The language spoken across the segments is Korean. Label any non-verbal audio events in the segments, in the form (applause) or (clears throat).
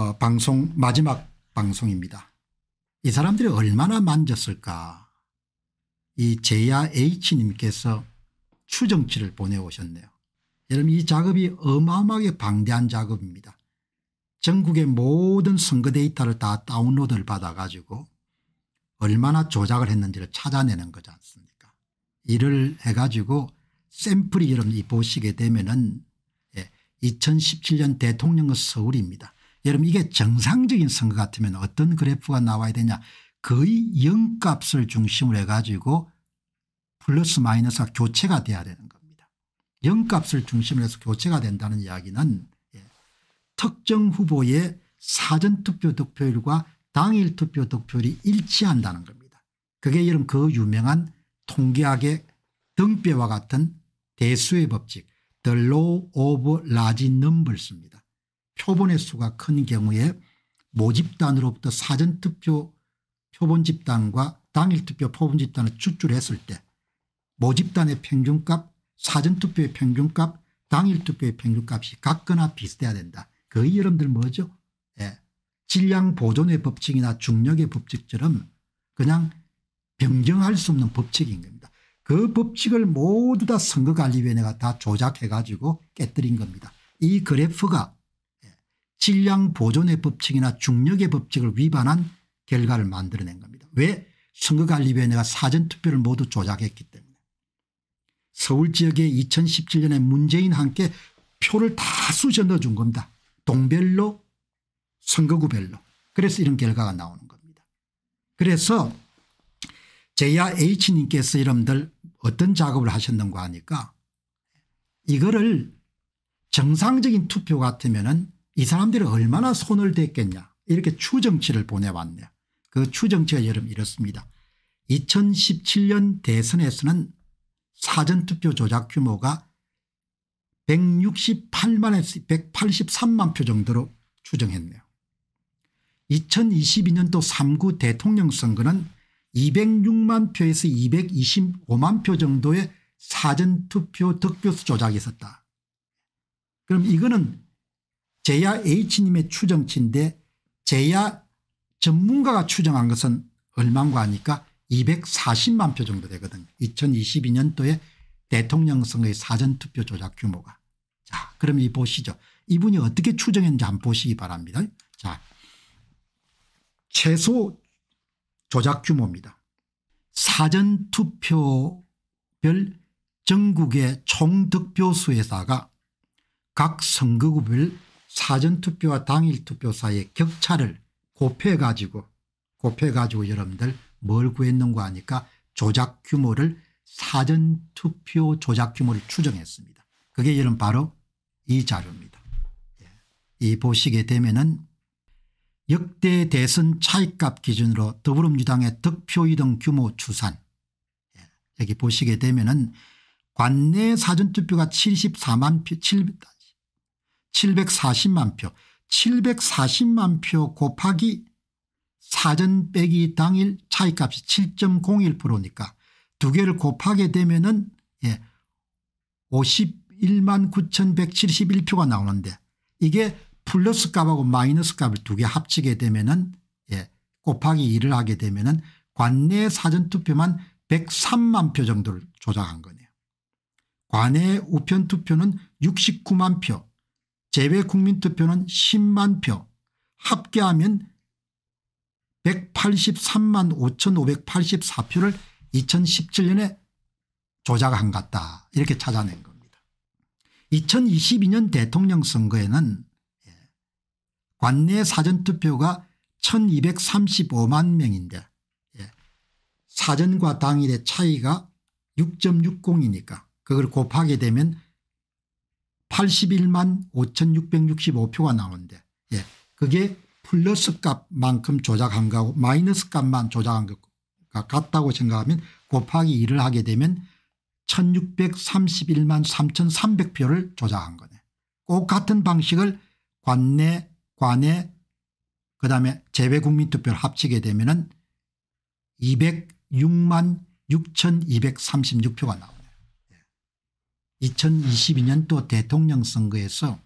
어 방송 마지막 방송입니다. 이 사람들이 얼마나 만졌을까 이 제야 H님께서 추정치를 보내오셨네요. 여러분 이 작업이 어마어마하게 방대한 작업입니다. 전국의 모든 선거 데이터를 다 다운로드를 받아가지고 얼마나 조작을 했는지를 찾아내는 거지 않습니까 이를 해가지고 샘플이 여러분 이 보시게 되면 은 2017년 예, 대통령의 서울입니다. 여러분 이게 정상적인 선거 같으면 어떤 그래프가 나와야 되냐 거의 0값을 중심으로 해가지고 플러스 마이너스가 교체가 돼야 되는 겁니다. 0값을 중심으로 해서 교체가 된다는 이야기는 예. 특정 후보의 사전투표 득표율과 당일 투표 득표율이 일치한다는 겁니다. 그게 여러분 그 유명한 통계학의 등뼈와 같은 대수의 법칙 the law of large numbers입니다. 표본의 수가 큰 경우에 모집단으로부터 사전투표 표본집단과 당일투표 표본집단을 추출했을 때 모집단의 평균값 사전투표의 평균값 당일투표의 평균값이 같거나 비슷해야 된다. 거의 그 여러분들 뭐죠? 예. 질량 보존의 법칙이나 중력의 법칙처럼 그냥 변경할 수 없는 법칙인 겁니다. 그 법칙을 모두 다 선거관리위원회가 다 조작해가지고 깨뜨린 겁니다. 이 그래프가 질량 보존의 법칙이나 중력의 법칙을 위반한 결과를 만들어낸 겁니다. 왜? 선거관리위원회가 사전투표를 모두 조작했기 때문에. 서울 지역에 2017년에 문재인 함께 표를 다 쑤셔 넣준 겁니다. 동별로 선거구별로. 그래서 이런 결과가 나오는 겁니다. 그래서 제야 H님께서 여러분들 어떤 작업을 하셨는가 하니까 이거를 정상적인 투표 같으면 은이 사람들이 얼마나 손을 댔겠냐 이렇게 추정치를 보내왔네요. 그 추정치가 여름 이렇습니다. 2017년 대선에서는 사전투표 조작 규모가 168만에서 183만 표 정도로 추정했네요. 2022년도 3구 대통령 선거는 206만 표에서 225만 표 정도의 사전투표 득표수 조작이 있었다. 그럼 이거는 제야 H님의 추정치인데 제야 전문가가 추정한 것은 얼마인가 하니까 240만 표 정도 되거든요. 2022년도에 대통령 선거의 사전투표 조작 규모가. 자 그럼 이 보시죠. 이분이 어떻게 추정했는지 한번 보시기 바랍니다. 자 최소 조작 규모입니다. 사전투표별 전국의 총득표수에사가각 선거구별 사전투표와 당일투표 사이의 격차를 곱해가지고 곱해가지고 여러분들 뭘 구했는가 하니까 조작 규모를 사전투표 조작 규모를 추정했습니다. 그게 이런 바로 이 자료입니다. 예. 이 보시게 되면은 역대 대선 차익값 기준으로 더불어민주당의 득표이동 규모 추산 예. 여기 보시게 되면은 관내 사전투표가 74만 표, 7, 740만 표 740만 표 곱하기 사전 빼기 당일 차이값이 7.01%니까 두 개를 곱하게 되면 은 예, 51만 9171표가 나오는데 이게 플러스 값하고 마이너스 값을 두 개 합치게 되면 은 예, 곱하기 2를 하게 되면 은 관내 사전투표만 103만 표 정도를 조작한 거네요. 관내 우편투표는 69만 표 재외 국민투표는 10만 표 합계하면 183만 5584표를 2017년에 조작한 것 같다 이렇게 찾아낸 겁니다. 2022년 대통령 선거에는 예, 관내 사전투표가 1235만 명인데 예, 사전과 당일의 차이가 6.60이니까 그걸 곱하게 되면 81만 5665표가 나오는데 예, 그게 플러스 값만큼 조작한 거고 마이너스 값만 조작한 것 같다고 생각하면 곱하기 2를 하게 되면 1631만 3300표를 조작한 거네. 꼭 같은 방식을 관내 관내 그다음에 재외국민투표를 합치게 되면 은 206만 6236표가 나옵니다. 2022년도 대통령 선거에서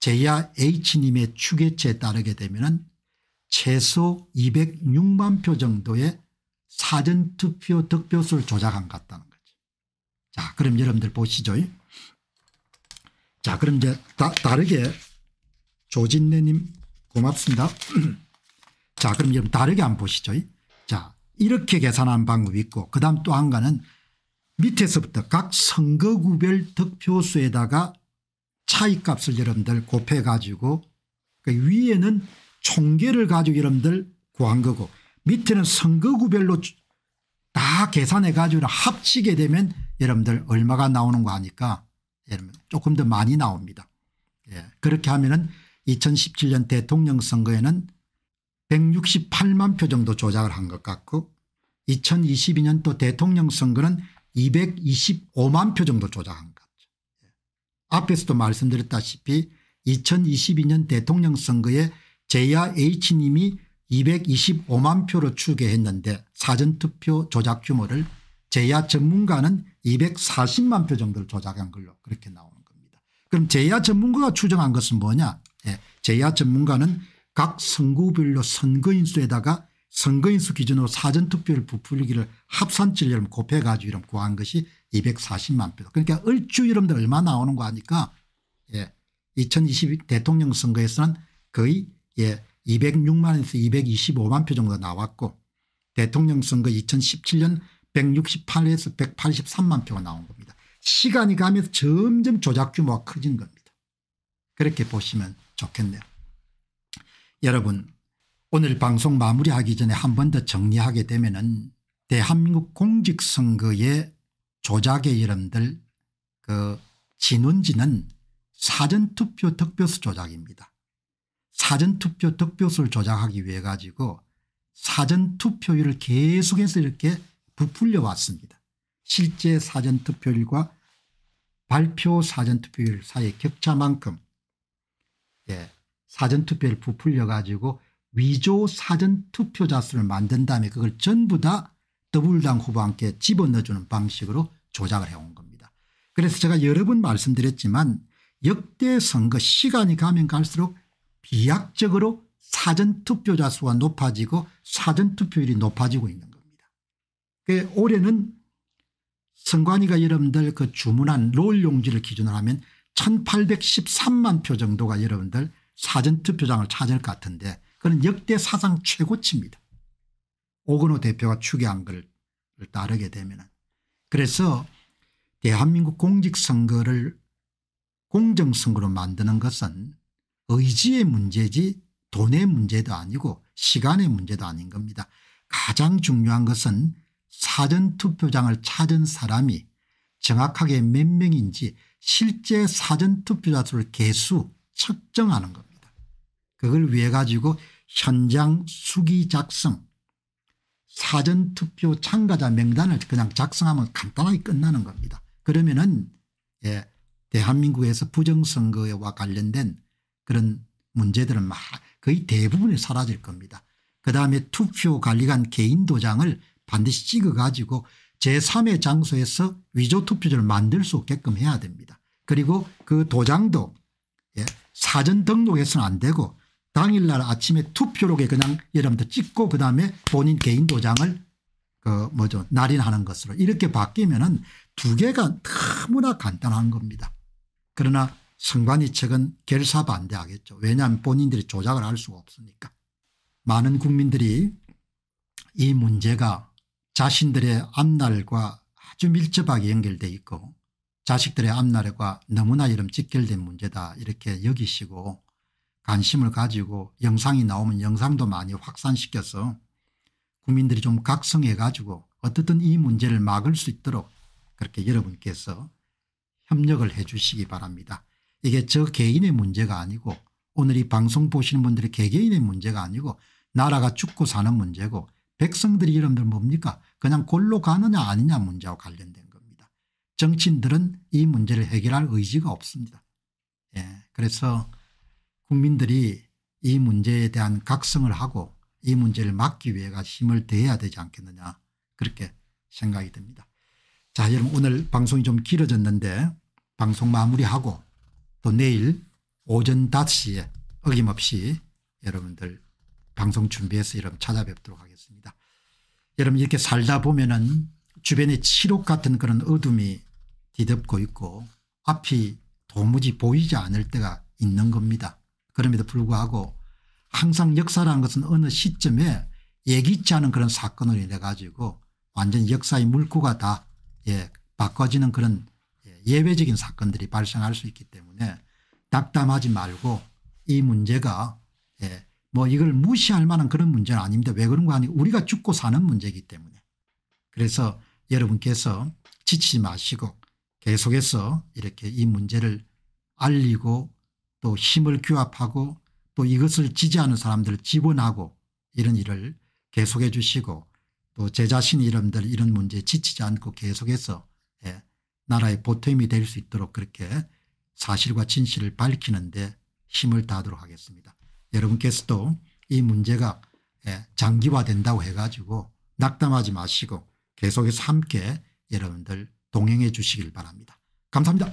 제야 H님의 추계체에 따르게 되면 최소 206만 표 정도의 사전투표 득표수를 조작한 것 같다는 거죠. 자 그럼 여러분들 보시죠. 자 그럼 이제 다, 다르게 조진래님 고맙습니다. (clears throat) 자 그럼 여러분 다르게 한번 보시죠. 자 이렇게 계산한 방법이 있고 그 다음 또한 가는 밑에서부터 각 선거구별 득표수에다가 차이값을 여러분들 곱해 가지고 그 위에는 총계를 가지고 여러분들 구한 거고 밑에는 선거구별로 다 계산해 가지고 합치게 되면 여러분들 얼마가 나오는 거 아니까 여러분 조금 더 많이 나옵니다. 예. 그렇게 하면은 2017년 대통령 선거에는 168만 표 정도 조작을 한 것 같고 2022년 또 대통령 선거는 225만 표 정도 조작한 거죠. 예. 앞에서도 말씀드렸다시피 2022년 대통령 선거에 제야 H님이 225만 표로 추계했는데 사전투표 조작 규모를 제야 전문가는 240만 표 정도를 조작한 걸로 그렇게 나오는 겁니다. 그럼 제야 전문가가 추정한 것은 뭐냐 예. 제야 전문가는 각 선구별로 선거인수에다가 선거인수 기준으로 사전투표를 부풀리기를 합산질 이름 곱해가지고 이름 구한 것이 240만 표. 그러니까 얼추 여러분들 얼마 나오는 거 아니까 예. 2020 대통령 선거에서는 거의 예. 206만에서 225만 표 정도 나왔고 대통령 선거 2017년 168에서 183만 표가 나온 겁니다. 시간이 가면서 점점 조작 규모가 커진 겁니다. 그렇게 보시면 좋겠네요. 여러분 오늘 방송 마무리하기 전에 한 번 더 정리하게 되면 은 대한민국 공직선거의 조작의 이름들 그 진원지는 사전투표 득표수 조작입니다. 사전투표 득표수를 조작하기 위해 가지고 사전투표율을 계속해서 이렇게 부풀려 왔습니다. 실제 사전투표율과 발표 사전투표율 사이의 격차만큼 예, 사전투표를 부풀려 가지고 위조 사전 투표자 수를 만든 다음에 그걸 전부 다 더불당 후보와 함께 집어넣어주는 방식으로 조작을 해온 겁니다. 그래서 제가 여러 번 말씀드렸지만 역대 선거 시간이 가면 갈수록 비약적으로 사전투표자 수가 높아지고 사전투표율이 높아지고 있는 겁니다. 그 올해는 선관위가 여러분들 그 주문한 롤 용지를 기준으로 하면 1813만 표 정도가 여러분들 사전투표장을 찾을 것 같은데 그건 역대 사상 최고치입니다. 오건호 대표가 추계한 걸 따르게 되면 그래서 대한민국 공직선거를 공정선거로 만드는 것은 의지의 문제지 돈의 문제도 아니고 시간의 문제도 아닌 겁니다. 가장 중요한 것은 사전투표장을 찾은 사람이 정확하게 몇 명인지 실제 사전투표자 수를 개수 측정하는 겁니다. 그걸 위해 가지고 현장 수기 작성 사전투표 참가자 명단을 그냥 작성하면 간단하게 끝나는 겁니다. 그러면은 예, 대한민국에서 부정선거와 관련된 그런 문제들은 막 거의 대부분이 사라질 겁니다. 그다음에 투표관리관 개인 도장을 반드시 찍어가지고 제3의 장소에서 위조투표지를 만들 수 없게끔 해야 됩니다. 그리고 그 도장도 예, 사전 등록해서는 안 되고 당일날 아침에 투표록에 그냥 여러분들 찍고 그다음에 본인 개인 도장을 그 뭐죠 날인하는 것으로 이렇게 바뀌면 은두 개가 너무나 간단한 겁니다. 그러나 승관이 측은 결사반대하겠죠. 왜냐하면 본인들이 조작을 할 수가 없으니까. 많은 국민들이 이 문제가 자신들의 앞날과 아주 밀접하게 연결돼 있고 자식들의 앞날과 너무나 이름 직결된 문제다 이렇게 여기시고 관심을 가지고 영상이 나오면 영상도 많이 확산시켜서 국민들이 좀 각성해 가지고 어떻든 이 문제를 막을 수 있도록 그렇게 여러분께서 협력을 해 주시기 바랍니다. 이게 저 개인의 문제가 아니고 오늘 이 방송 보시는 분들의 개개인의 문제가 아니고 나라가 죽고 사는 문제고 백성들이 여러분들 뭡니까 그냥 골로 가느냐 아니냐 문제와 관련된 겁니다. 정치인들은 이 문제를 해결할 의지가 없습니다. 예, 그래서 국민들이 이 문제에 대한 각성을 하고 이 문제를 막기 위해 힘을 대해야 되지 않겠느냐 그렇게 생각이 듭니다. 자 여러분 오늘 방송이 좀 길어졌는데 방송 마무리하고 또 내일 오전 5시에 어김없이 여러분들 방송 준비해서 여러분 찾아뵙도록 하겠습니다. 여러분 이렇게 살다 보면은 주변에 칠록 같은 그런 어둠이 뒤덮고 있고 앞이 도무지 보이지 않을 때가 있는 겁니다. 그럼에도 불구하고 항상 역사라는 것은 어느 시점에 예기치 않은 그런 사건으로 인해 가지고 완전 역사의 물꼬가 다 예, 바꿔지는 그런 예, 예외적인 사건들이 발생할 수 있기 때문에 낙담하지 말고 이 문제가 예, 뭐 이걸 무시할 만한 그런 문제는 아닙니다. 왜 그런 거 아니 우리가 죽고 사는 문제이기 때문에 그래서 여러분께서 지치지 마시고 계속해서 이렇게 이 문제를 알리고 또 힘을 규합하고 또 이것을 지지하는 사람들을 지원하고 이런 일을 계속해 주시고 또 제 자신 이름들 이런 문제에 지치지 않고 계속해서 예, 나라의 보탬이 될 수 있도록 그렇게 사실과 진실을 밝히는데 힘을 다하도록 하겠습니다. 여러분께서도 이 문제가 예, 장기화된다고 해가지고 낙담하지 마시고 계속해서 함께 여러분들 동행해 주시길 바랍니다. 감사합니다.